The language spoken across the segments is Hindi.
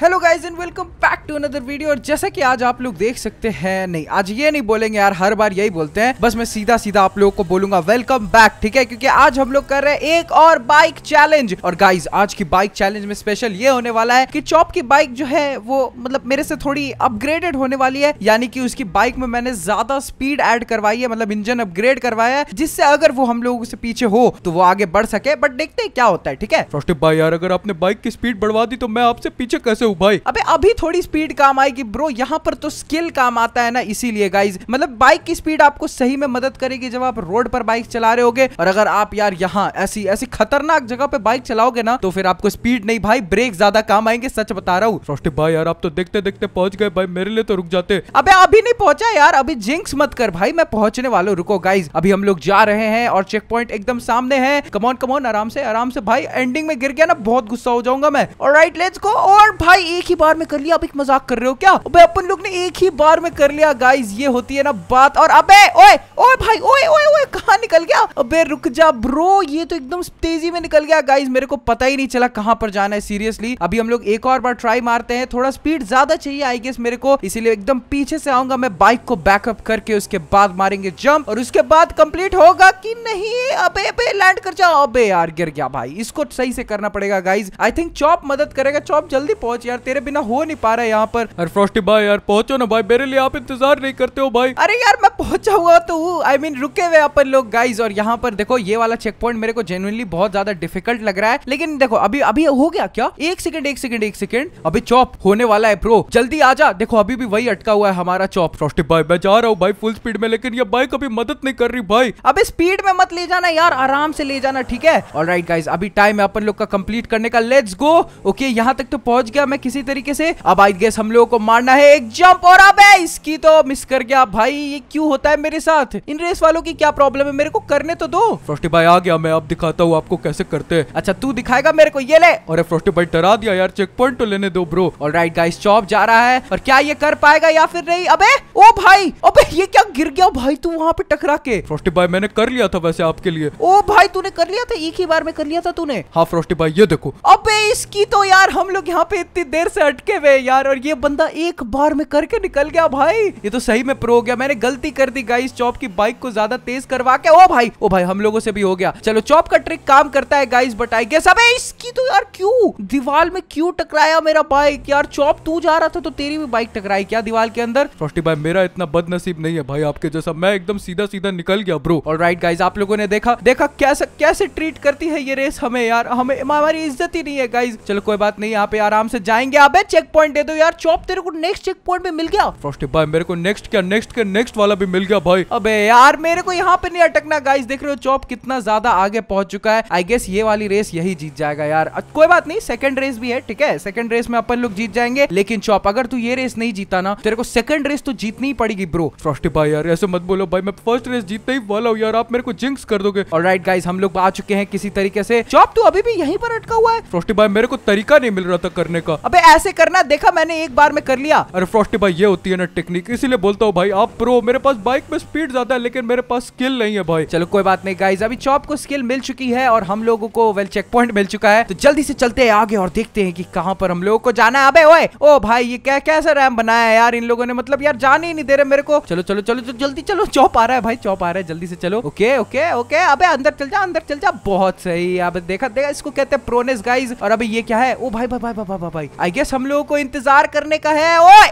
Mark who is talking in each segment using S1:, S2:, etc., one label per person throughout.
S1: hello guys and welcome back to another video और जैसा कि आज आप लोग देख सकते हैं नहीं आज ये नहीं बोलेंगे यार हर बार यही बोलते हैं बस मैं सीधा सीधा आप लोगों को बोलूंगा वेलकम बैक ठीक है क्योंकि आज हम लोग कर रहे हैं एक और बाइक चैलेंज और गाइस आज की बाइक चैलेंज में स्पेशल ये होने वाला है कि चॉप की बाइक जो है वो मतलब मेरे से थोड़ी अपग्रेडेड होने वाली है यानी कि उसकी बाइक में मैंने ज्यादा स्पीड एड करवाई है मतलब इंजन अपग्रेड करवाया है जिससे अगर वो हम लोगों से पीछे हो तो वो आगे बढ़ सके बट देखते हैं क्या होता है ठीक
S2: है यार अगर आपने बाइक की स्पीड बढ़वा दी तो मैं आपसे पीछे कैसे
S1: हो भाई अबे अभी थोड़ी स्पीड काम आएगी ब्रो यहाँ पर तो स्किल काम आता है ना इसीलिए गाइज मतलब बाइक की स्पीड आपको सही में मदद करेगी जब आप रोड पर बाइक चला रहे होगे और अगर आप यार यहाँ ऐसी ऐसी खतरनाक जगह पे बाइक चलाओगे ना तो फिर आपको स्पीड नहीं भाई ब्रेक ज्यादा काम आएंगे सच बता रहा हूँ भाई यार आप तो देखते देखते पहुंच गए भाई मेरे लिए तो रुक जाते अबे अभी नहीं पहुंचा यार अभी जिंक्स मत कर भाई मैं पहुंचने वालों रुको गाइज अभी हम लोग जा रहे हैं और चेक पॉइंट एकदम सामने है कमोन कमोन आराम से आराम से भाई एंडिंग में गिर गया ना बहुत गुस्सा हो जाऊंगा मैं और राइट लेट्स गो और भाई भाई एक ही बार में कर लिया अब एक मजाक कर रहे हो क्या अबे अपन लोग ने एक ही बार में कर लिया गाइस ये होती है ना बात और अबे ओए ओए भाई ओए ओए ओए कहाँ निकल गया अबे रुक जा ब्रो ये तो एकदम तेजी में निकल गया गाइस मेरे को पता ही नहीं चला कहाँ पर जाना है सीरियसली अभी हम लोग एक और बार ट्राई मारते हैं थोड़ा स्पीड ज्यादा चाहिए आई गेस मेरे को इसीलिए एकदम पीछे से आऊंगा मैं बाइक को बैकअप करके उसके बाद मारेंगे जम्प और उसके बाद कंप्लीट होगा कि नहीं अबे अबे लैंड कर जाओ अबे यार गिर गया भाई इसको सही से करना पड़ेगा गाइज आई थिंक चॉप मदद करेगा चॉप जल्दी पहुंच यार तेरे बिना हो नहीं पा रहा है यहाँ पर अरे
S2: फ्रॉस्टी भाई यार पहुंचो ना भाई मेरे लिए आप इंतजार नहीं करते हो भाई अरे
S1: यार मैं पहुंचा हुआ तो हूँ आई मीन रुके हुए अपन लोग गाइज और यहाँ पर देखो ये वाला चेक पॉइंट मेरे को जेनुअनली बहुत ज्यादा डिफिकल्ट लग रहा है लेकिन देखो अभी अभी हो गया क्या एक सेकंड एक सेकंड एक सेकंड अभी
S2: चौप होने वाला है प्रो जल्दी आ जा देखो अभी भी वही अटका हुआ है हमारा चौप फ्रॉस्टी भाई मैं जा रहा हूँ भाई फुल स्पीड में लेकिन ये बाइक अभी मदद नहीं कर रही भाई
S1: अभी स्पीड में मत ले जाना यार आराम से ले जाना ठीक है ऑल राइट गाइज अभी टाइम है अपन लोग का कंप्लीट करने का लेट्स गो ओके यहाँ तक तो पहुंच गया मैं है किसी तरीके से अब आई गेस हम लोगों को मारना है एक जंप और अब इसकी तो मिस कर गया भाई ये क्यों होता है मेरे साथ इन रेस वालों की क्या प्रॉब्लम है मेरे को करने तो दो
S2: फ्रोस्टी भाई आ गया मैं अब दिखाता हूँ आपको कैसे करते है अच्छा तू दिखाएगा मेरे को ये ले और फ्रोस्टी भाई डरा दिया यार चेक पॉइंट तो लेने दो
S1: ब्रो और राइट गाइस चौप जा रहा है और क्या ये कर पाएगा या फिर नहीं अबे ओ भाई अबे ये क्या गिर गया भाई तू वहाँ पे टकरा के फ्रोस्टी भाई मैंने कर लिया था वैसे आपके लिए ओ भाई तूने कर लिया था एक ही बार में कर लिया था तूने
S2: हाँ फ्रोस्टी भाई ये देखो
S1: अबे इसकी तो यार हम लोग यहाँ पे इतनी देर से अटके हुए यार और ये बंदा एक बार में करके निकल गया भाई ये तो सही में प्रो गया मैंने गलती कर दी गाइस चॉप की बाइक को ज्यादा तेज करवा के ओ भाई ओ भाई हम लोगों से भी हो गया चलो चॉप का ट्रिक काम करता है गाइस बट आई गेस अबे इसकी तो यार क्यों दीवार में क्यों टकराया मेरा बाइक यार चॉप तू जा रहा था तो तेरी भी बाइक टकराई क्या दीवार के अंदर
S2: फ्रॉस्टी भाई मेरा इतना बदनसीब नहीं है भाई आपके जैसा मैं एकदम सीधा सीधा निकल गया ब्रो और राइट गाइज आप लोगों ने देखा देखा कैसे कैसे ट्रीट
S1: करती है ये रेस हमें यार हमें हमारी इज्जत ही नहीं है गाइज चलो कोई बात नहीं यहाँ पे आराम से जाए जाएंगे अबे चेक पॉइंट दे दो यार चौप तेरे को नेक्स्ट चेक पॉइंट पे मिल गया
S2: फ्रॉस्टी भाई मेरे को नेक्स्ट क्या नेक्स्ट क्या नेक्स्ट वाला भी मिल गया भाई अबे यार
S1: मेरे को यहाँ पे नहीं अटकना गाइस देख रहे हो चौप कितना ज्यादा आगे पहुंच चुका है आई गेस ये वाली रेस यही जीत जाएगा यार कोई बात नहीं सेकंड रेस भी है ठीक है सेकंड रेस में अपन लोग जीत जाएंगे लेकिन चौप अगर तू ये रेस नहीं जीता ना तेरे को सेकंड रेस तो जीतनी ही पड़ेगी ब्रो फ्रॉस्टी भाई यार
S2: ऐसे मत बोलो भाई मैं फर्स्ट रेस जीतने ही वाला हूँ यार आप मेरे को जिंक्स कर दोगे और राइट गाइज हम लोग आ चुके हैं किसी तरीके से चौप तू अभी भी यही पर अटका हुआ है फ्रॉस्टी भाई मेरे को तरीका नहीं मिल रहा था करने का अबे ऐसे
S1: करना देखा मैंने एक बार में कर लिया
S2: अरे फ्रॉस्टी भाई ये होती है ना टेक्निक इसीलिए बोलता हूँ भाई आप प्रो मेरे पास बाइक में स्पीड ज्यादा है लेकिन मेरे पास स्किल नहीं है भाई चलो कोई बात नहीं गाइज अभी चॉप को स्किल मिल चुकी है और
S1: हम लोगों को वेल चेक पॉइंट मिल चुका है तो जल्दी से चलते हैं आगे और देखते हैं कि कहाँ पर हम लोगों को जाना है अबे ओए ओ भाई ये क्या कैसा रैम बनाया है यार इन लोगों ने मतलब यार जान ही नहीं दे रहे मेरे को चलो चलो चलो जल्दी चलो चौप आ रहा है भाई चौप आ रहा है जल्दी से चलो ओके ओके ओके अबे अंदर चल जा अंदर चल जा बहुत सही अब देखा देखा इसको कहते हैं प्रोनेस गाइज और अभी ये क्या है ओ भाई भाई भाई भाई भाई भाई आई गेस हम लोगों को इंतजार करने का है ओए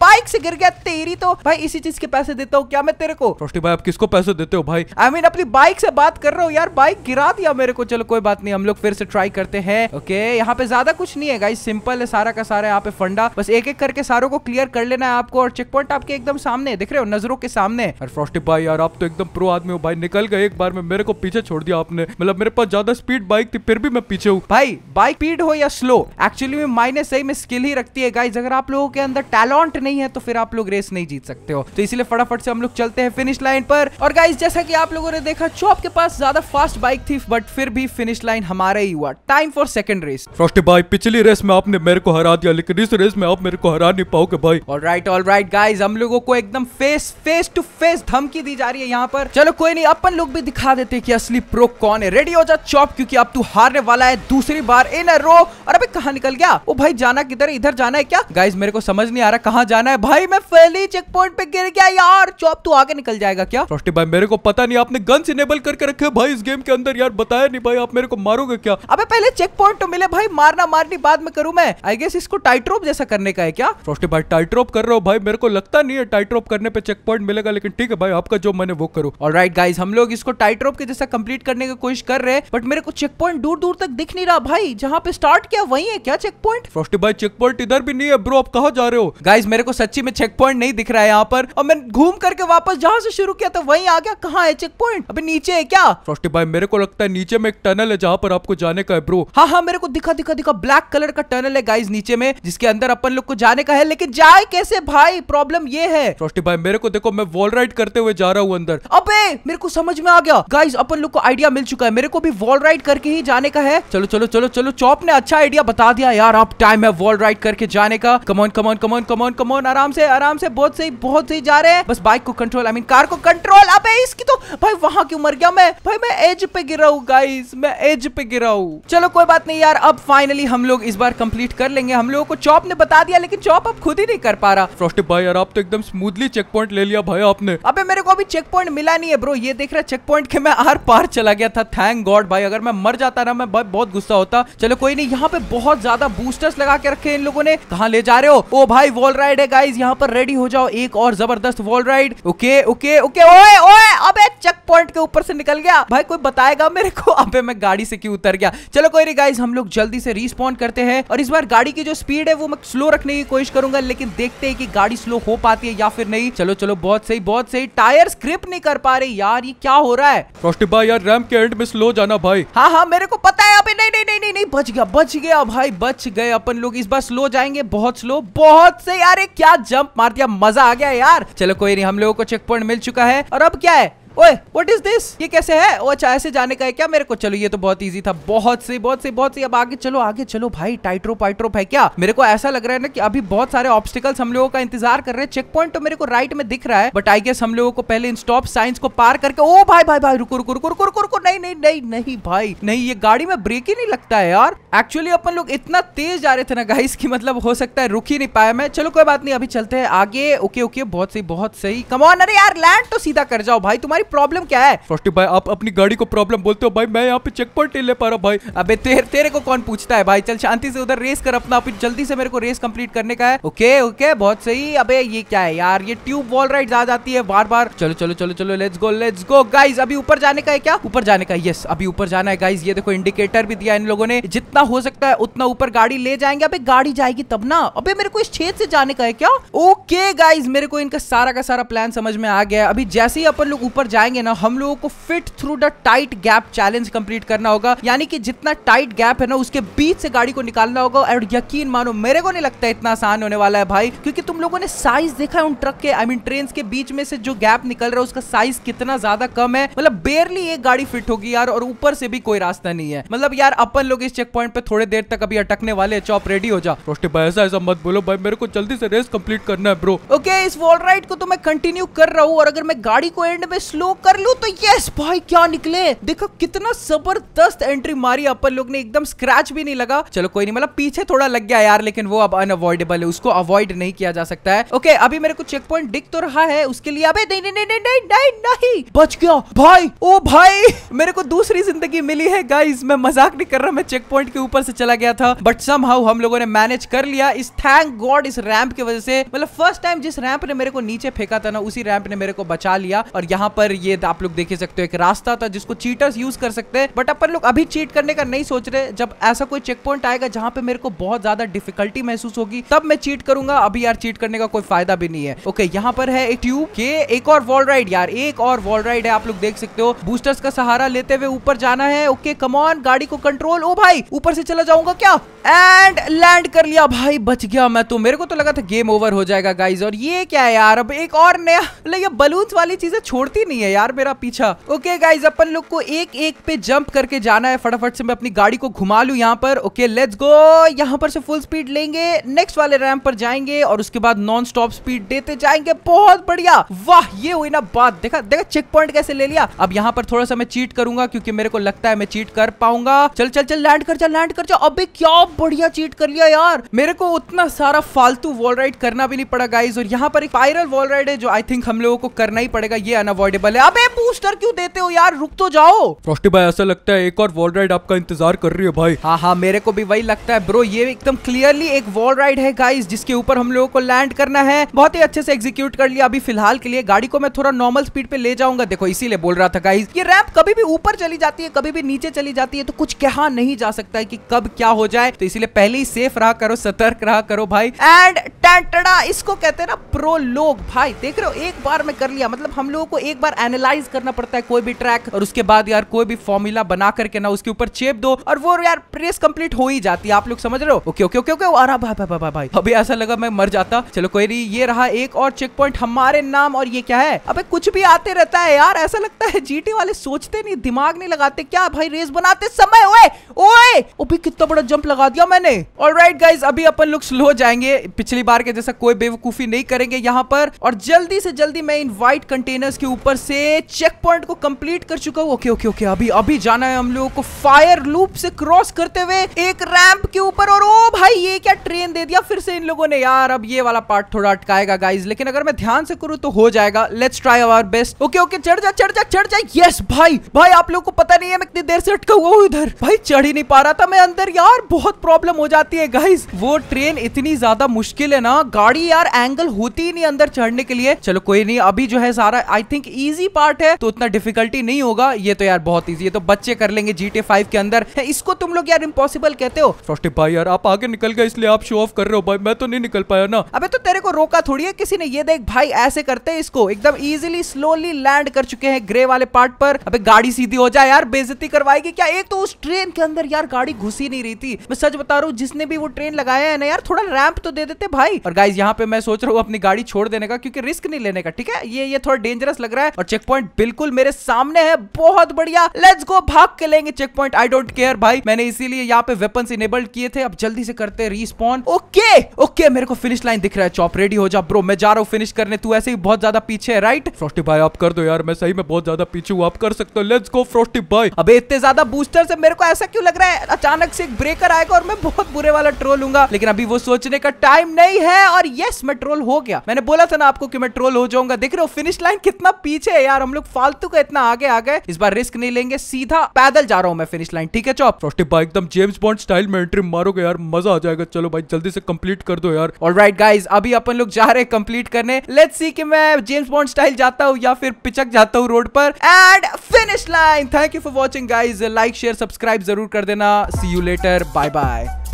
S1: बाइक से गिर गया तेरी तो भाई इसी चीज के पैसे देता हूँ क्या मैं तेरे को
S2: भाई आप किसको पैसे देते हो भाई
S1: आई I मीन mean, अपनी बाइक से बात कर रहे हो यार बाइक गिरा दिया मेरे को चलो कोई बात नहीं हम लोग फिर से ट्राई करते हैं ओके यहाँ पे ज्यादा कुछ नहीं है सिंपल है सारा का सारा यहाँ पे फंडा बस एक एक करके सारों को क्लियर कर लेना है आपको और चेक पॉइंट आपके एकदम सामने देख रहे हो नजरों के सामने
S2: और भाई यार आप तो एकदम प्रो आदमी हो भाई निकल गए एक बार में मेरे को पीछे छोड़ दिया आपने मतलब मेरे पास ज्यादा स्पीड बाइक थी फिर भी मैं पीछे हूँ भाई बाइक स्पीड हो या स्लो एक्चुअली में माइनस सही में स्किल ही
S1: रखती है गाइज अगर आप लोगों के अंदर टैलेंट टॉन्ट नहीं है तो फिर आप लोग रेस नहीं जीत सकते हो तो इसलिए फटाफट से हम लोग चलते हैं फिनिश लाइन पर और गाइस जैसा कि आप लोगों ने देखा चौप के पास ज्यादा फास्ट बाइक थी बट फिर भी फिनिश लाइन हमारा ही हुआ time for second race
S2: Frosty भाई पिछली रेस में आपने मेरे को हरा दिया लेकिन इस रेस में आप मेरे को हरा नहीं पाओगे भाई और
S1: राइट ऑल राइट गाइज हम लोगों को एकदम फेस फेस टू फेस धमकी दी जा रही है यहाँ पर चलो कोई नहीं अपन लोग भी दिखा देते की असली प्रो कौन है रेडी हो जा चौप क्यूँकी अब तू हारने वाला है दूसरी बार इन रो और अभी कहा निकल गया वो भाई जाना किधर इधर जाना है क्या गाइज मेरे को समझ नहीं आ रहा कहाँ जाना है भाई
S2: मैं फैली चेक
S1: पॉइंट पे गिर गया यार चौप तू आगे निकल जाएगा क्या
S2: रोस्टी भाई मेरे को पता नहीं आपने गन्स इनेबल करके रखे भाई इस गेम के अंदर यार बताया नहीं भाई आप मेरे को मारोगे क्या
S1: अब पहले चेक पॉइंट तो मिले भाई मारना मारनी बाद में करूँ मैं आई गेस इसको टाइट्रोप जैसा करने का है क्या
S2: रोस्टी भाई टाइट्रोप कर रहा हो भाई मेरे को लगता नहीं है टाइट्रोप करने पे चेक पॉइंट मिलेगा लेकिन
S1: ठीक है भाई आपका जो मैंने वो करो और राइट गाइज हम लोग इसको टाइट्रोप के जैसा कम्प्लीट करने की कोशिश कर रहे हैं बट मेरे को चेक पॉइंट दूर दूर तक दिख नहीं रहा भाई जहाँ पे स्टार्ट किया वही है क्या चेक पॉइंट फ्रॉस्टी भाई चेक पॉइंट इधर भी नहीं है ब्रो आप कहा जा रहे हो गाय गाइज मेरे को सच्ची में चेक पॉइंट नहीं दिख रहा है यहाँ पर और मैं घूम करके वापस जहाँ से शुरू किया था वही आ गया कहाँ है चेक पॉइंट अभी नीचे है क्या
S2: फ्रॉस्टी भाई मेरे को लगता है नीचे में एक टनल है जहाँ पर आपको जाने का है ब्रो
S1: हाँ हाँ मेरे को दिखा दिखा दिखा ब्लैक कलर का टनल है गाइज नीचे में जिसके अंदर अपन लोग को जाने का है लेकिन जाए कैसे भाई प्रॉब्लम ये है
S2: फ्रॉस्टी भाई मेरे को देखो मैं वॉल राइड करते हुए जा रहा हूँ अंदर
S1: अब मेरे को समझ में आ गया गाइज अपन लोग को आइडिया मिल चुका है मेरे को भी वॉल राइड करके ही जाने का है चलो चलो चलो चलो चौप ने अच्छा आइडिया बता दिया यार आप टाइम है वॉल राइड करके जाने का come on come on come on come on come on come on आराम से आराम से बहुत सही बहुत सही जा रहे हैं बस बाइक को कंट्रोल आई मीन कार को कंट्रोल अबे इसकी तो भाई वहां क्यों मर गया मैं भाई मैं एज पे गिरा हूँ गाइस मैं एज पे गिरा हूँ चलो कोई बात नहीं यार अब फाइनली हम लोग इस बार कंप्लीट कर लेंगे हम लोगों को चॉप ने बता दिया लेकिन चॉप अब खुद ही नहीं कर पा रहा
S2: फ्रॉस्टी भाई यार आप तो एकदम स्मूथली चेक पॉइंट ले लिया भाई आपने
S1: अबे मेरे को अभी चेक पॉइंट मिला नहीं है ब्रो ये देख रहा चेक पॉइंट के मैं आर पार चला गया था थैंक गॉड भाई अगर मैं मर जाता ना मैं बहुत गुस्सा होता चलो कोई नहीं यहाँ पे बहुत ज्यादा बूस्टर्स लगा के रखे इन लोगों ने कहा ले जा रहे हो ओ भाई वो वॉल राइड है गाइज यहाँ पर रेडी हो जाओ एक और जबरदस्त wall ride okay okay okay ओए ओए अबे चेक पॉइंट के ऊपर से निकल गया भाई कोई बताएगा मेरे को अबे मैं गाड़ी से क्यों उतर गया चलो कोई नहीं गाइज हम लोग जल्दी से रिस्पॉन्ड करते हैं और इस बार गाड़ी की जो स्पीड है वो मैं स्लो रखने की कोशिश करूंगा लेकिन देखते हैं कि गाड़ी स्लो हो पाती है या फिर नहीं चलो चलो बहुत सही बहुत सही टायर स्क्रिप नहीं कर पा रहे यार ये क्या हो रहा है
S2: फ्रॉस्टी भाई यार रैम के एंड में स्लो जाना भाई
S1: हाँ हाँ मेरे को पता है अबे नहीं नहीं नहीं नहीं बच गया बच गया भाई बच गए अपन लोग इस बार स्लो जाएंगे बहुत स्लो बहुत से यार एक क्या जंप मार दिया मजा आ गया यार चलो कोई नहीं हम लोगों को चेक पॉइंट मिल चुका है और अब क्या है ओए व्हाट इज दिस ये कैसे है वो अच्छा ऐसे जाने का है क्या मेरे को चलो ये तो बहुत इजी था बहुत सी बहुत सी बहुत सी अब आगे चलो आगे चलो भाई टाइट्रोप वाइट्रोप है क्या मेरे को ऐसा लग रहा है ना कि अभी बहुत सारे ऑब्स्टिकल्स हम लोगों का इंतजार कर रहे हैं चेक पॉइंट तो मेरे को राइट में दिख रहा है बट आई गेस हम लोगों को पहले इन स्टॉप साइंस को पार करके ओ भाई भाई भाई रुको रुको रुको रुको रुको रुको नहीं नहीं नहीं नहीं भाई नहीं ये गाड़ी में ब्रेक ही नहीं लगता है यार एक्चुअली अपन लोग इतना तेज जा रहे थे ना गाइस की मतलब हो सकता है रुक ही नहीं पाया मैं चलो कोई बात नहीं अभी चलते हैं आगे ओके ओके बहुत सही बहुत सही कमॉन अरे यार लैंड तो सीधा कर जाओ भाई तुम्हारी भाई प्रॉब्लम क्या है फ्रॉस्टी भाई आप अपनी गाड़ी को प्रॉब्लम बोलते हो भाई मैं यहाँ पे चेक पॉइंट ले पा रहा भाई अबे तेरे तेरे को कौन पूछता है भाई चल शांति से उधर रेस कर अपना जल्दी से मेरे को रेस कंप्लीट करने का है ओके ओके बहुत सही अब ये क्या है यार ये ट्यूब वॉल राइड आ जाती है बार बार चलो चलो चलो चलो let's go let's go guys अभी ऊपर जाने का है क्या ऊपर जाने का यस अभी ऊपर जाना है गाइज ये देखो इंडिकेटर भी दिया इन लोगों ने जितना हो सकता है उतना ऊपर गाड़ी ले जाएंगे अबे गाड़ी जाएगी तब ना अबे मेरे को इस छेद से जाने का है क्या ओके गाइज मेरे को इनका सारा का सारा प्लान समझ में आ गया अभी जैसे ही अपन लोग ऊपर जाएंगे ना हम लोगों को fit through the tight gap challenge complete करना होगा यानी कि जितना टाइट गैप है ना उसके बीच से गाड़ी को निकालना होगा और यकीन मानो मेरे को नहीं लगता इतना आसान होने वाला है भाई क्योंकि तुम लोगों ने साइज देखा है उन ट्रक के आई मीन ट्रेन के बीच में से जो गैप निकल रहा है उसका साइज कितना ज्यादा कम है मतलब बेरली एक गाड़ी फिट होगी यार और ऊपर से भी कोई रास्ता नहीं है मतलब यार अपन लोग इस चेक पॉइंट पे थोड़े देर तक अभी अटकने वाले चॉप रेडी हो जा भाई ऐसा ऐसा मत
S2: बोलो भाई मेरे को जल्दी से रेस कंप्लीट करना है ब्रो ओके
S1: okay, इस वॉल राइड को तो मैं कंटिन्यू कर रहा हूँ और अगर मैं गाड़ी को एंड में स्लो कर लू तो यस भाई क्या निकले देखो कितना जबरदस्त एंट्री मारी अपन लोग ने एकदम स्क्रैच भी नहीं लगा चलो कोई नहीं मतलब पीछे थोड़ा लग गया यार लेकिन वो अब अनअवॉइडेबल है उसको अवॉइड नहीं किया जा सकता है ओके अभी मेरे को चेक पॉइंट दिख तो रहा है उसके लिए अब नहीं नहीं नहीं नहीं नहीं नहीं बच गया भाई ओ भाई मेरे को दूसरी जिंदगी मिली है गाइस मैं मजाक नहीं कर रहा मैं चेक पॉइंट के ऊपर से चला गया था बट सम हम लोगों ने मैनेज कर लिया इस थैंक गॉड इस रैंप की वजह से मतलब फर्स्ट टाइम जिस रैंप ने मेरे को नीचे फेंका था ना उसी रैंप ने मेरे को बचा लिया और यहाँ पर पर ये आप लोग देख सकते हो एक रास्ता था जिसको चीटर्स यूज कर सकते हैं बट अपन लोग अभी चीट करने का नहीं सोच रहे जब ऐसा कोई चेक पॉइंट आएगा जहां पे मेरे को बहुत ज्यादा डिफिकल्टी महसूस होगी तब मैं चीट करूंगा अभी यार चीट करने का कोई फायदा भी नहीं है ओके यहाँ पर है एक ट्यूब के एक और वॉल राइड यार एक और वॉल राइड है आप लोग देख सकते हो बूस्टर्स का सहारा लेते हुए ऊपर जाना है ओके कमॉन गाड़ी को कंट्रोल ओ भाई ऊपर से चला जाऊंगा क्या एंड लैंड कर लिया भाई बच गया मैं तो मेरे को तो लगा था गेम ओवर हो जाएगा गाइज और ये क्या है यार अब एक और नया मतलब ये वाली चीजें छोड़ती नहीं नहीं है यार मेरा पीछा ओके गाइज अपन लोग को एक एक पे जंप करके जाना है फटाफट से मैं अपनी गाड़ी को घुमा लू यहाँ पर ओके लेट्स गो यहाँ पर से फुल स्पीड लेंगे नेक्स्ट वाले रैम पर जाएंगे और उसके बाद नॉन स्टॉप स्पीड देते जाएंगे बहुत बढ़िया वाह ये हुई ना बात देखा देखा चेक पॉइंट कैसे ले लिया अब यहाँ पर थोड़ा सा मैं चीट करूंगा क्योंकि मेरे को लगता है मैं चीट कर पाऊंगा चल चल चल लैंड कर जा लैंड कर जा अभी क्या बढ़िया चीट कर लिया यार मेरे को उतना सारा फालतू वॉल राइड करना भी नहीं पड़ा गाइज और यहाँ पर एक वायरल वॉल राइड है जो आई थिंक हम लोगों को करना ही पड़ेगा ये अनअवॉइडेबल अवेलेबल है अबे बूस्टर क्यों देते हो यार रुक तो जाओ
S2: फ्रॉस्टी भाई ऐसा लगता है एक और वॉल राइड
S1: आपका इंतजार कर रही है भाई हाँ हाँ मेरे को भी वही लगता है ब्रो ये एकदम क्लियरली एक वॉल राइड है गाइस जिसके ऊपर हम लोगों को लैंड करना है बहुत ही अच्छे से एग्जीक्यूट कर लिया अभी फिलहाल के लिए गाड़ी को मैं थोड़ा नॉर्मल स्पीड पे ले जाऊंगा देखो इसीलिए बोल रहा था गाइज ये रैप कभी भी ऊपर चली जाती है कभी भी नीचे चली जाती है तो कुछ कहा नहीं जा सकता है की कब क्या हो जाए तो इसीलिए पहले ही सेफ रहा करो सतर्क रहा करो भाई एंड टैंटड़ा इसको कहते हैं ना प्रो लोग भाई देख रहे हो एक बार में कर लिया मतलब हम लोगों को एक बार एनालाइज करना पड़ता है कोई भी ट्रैक और उसके बाद यार कोई भी फॉर्मूला बना करके ना उसके ऊपर चेप दो और वो यार प्रेस कंप्लीट हो ही जाती है आप लोग समझ रहे हो ओके ओके ओके ओके भाई भाई भाई भाई अभी ऐसा लगा मैं मर जाता चलो कोई नहीं ये रहा एक और चेक पॉइंट हमारे नाम और ये क्या है अब कुछ भी आते रहता है यार ऐसा लगता है जीटी वाले सोचते नहीं दिमाग नहीं लगाते क्या भाई रेस बनाते समय ओए ओए अभी कितना बड़ा जंप लगा दिया मैंने ऑलराइट गाइस अभी अपन लोग स्लो जाएंगे पिछली बार के जैसा कोई बेवकूफी नहीं करेंगे यहाँ पर और जल्दी से जल्दी मैं इन व्हाइट कंटेनर्स के ऊपर से चेक पॉइंट को कंप्लीट कर चुका हूँ ओके ओके ओके अभी अभी जाना है हम लोगों को फायर लूप से क्रॉस करते हुए एक रैंप के ऊपर और ओ भाई ये क्या ट्रेन दे दिया फिर से इन लोगों ने यार अब ये वाला पार्ट थोड़ा अटकाएगा गाइज लेकिन अगर मैं ध्यान से करूँ तो हो जाएगा let's try our best okay okay चढ़ जा चढ़ जा चढ़ जा यस भाई भाई आप लोग को पता नहीं है मैं कितनी देर से अटका हुआ हूँ इधर भाई चढ़ ही नहीं पा रहा था मैं अंदर यार बहुत प्रॉब्लम हो जाती है गाइज वो ट्रेन इतनी ज्यादा मुश्किल है ना गाड़ी यार एंगल होती ही नहीं अंदर चढ़ने के लिए चलो कोई नहीं अभी जो है सारा I think easy easy part है तो उतना डिफिकल्टी नहीं होगा ये तो यार बहुत ईजी है तो बच्चे कर लेंगे जी फाइव के अंदर इसको तुम लोग यार इम्पोसिबल कहते हो
S2: फ्रॉस्टी भाई यार आप आगे निकल गए इसलिए आप शो ऑफ कर रहे हो भाई मैं तो नहीं निकल पाया ना
S1: अबे तो तेरे को रोका थोड़ी है किसी ने ये देख भाई ऐसे करते हैं इसको एकदम इजिली स्लोली लैंड कर चुके हैं ग्रे वाले पार्ट पर अबे गाड़ी सीधी हो जाए यार बेजती करवाएगी क्या एक तो उस ट्रेन के अंदर यार गाड़ी घुसी नहीं रही थी मैं सच बता रहा हूँ जिसने भी वो ट्रेन लगाया है ना यार थोड़ा रैंप तो दे देते भाई और गाइज यहाँ पे मैं सोच रहा हूँ अपनी गाड़ी छोड़ देने का क्योंकि रिस्क नहीं लेने का ठीक है ये ये थोड़ा डेंजरस लग रहा है और और चेक पॉइंट बिल्कुल मेरे सामने है बहुत बढ़िया लेट्स गो भाग के लेंगे checkpoint I don't care भाई मैंने इसीलिए यहाँ पे वेपन इनेबल्ड किए थे अब जल्दी से करते हैं रिस्पॉन ओके ओके
S2: मेरे को फिनिश लाइन दिख रहा है चॉप रेडी हो जा ब्रो मैं जा रहा हूँ फिनिश करने तू ऐसे ही बहुत ज्यादा पीछे है राइट फ्रोस्टी भाई आप कर दो यार मैं सही में बहुत ज्यादा पीछे हूँ आप कर सकते हो लेट्स गो फ्रोस्टी भाई अब इतने ज्यादा बूस्टर से मेरे को
S1: ऐसा क्यों लग रहा है अचानक से एक ब्रेकर आएगा और मैं बहुत बुरे वाला ट्रोल हूँ लेकिन अभी वो सोचने का टाइम नहीं है और यस मैं ट्रोल हो गया मैंने बोला था ना आपको कि मैं ट्रोल हो जाऊंगा देख रहे हो फिनिश लाइन कितना पीछे है यार हम लोग फालतू का इतना आगे आ गए इस बार रिस्क नहीं लेंगे सीधा पैदल जा रहा हूँ मैं फिनिश लाइन
S2: ठीक है चौप फ्रॉस्टी भाई एकदम जेम्स बॉन्ड स्टाइल में एंट्री मारोगे यार मजा आ जाएगा चलो भाई जल्दी से कंप्लीट कर दो यार
S1: और राइट गाइज अभी अपन लोग जा रहे हैं कंप्लीट करने लेट सी कि मैं जेम्स बॉन्ड स्टाइल जाता हूँ या फिर पिचक जाता हूँ रोड पर end finish line thank you for watching guys like share subscribe जरूर कर देना see you later bye bye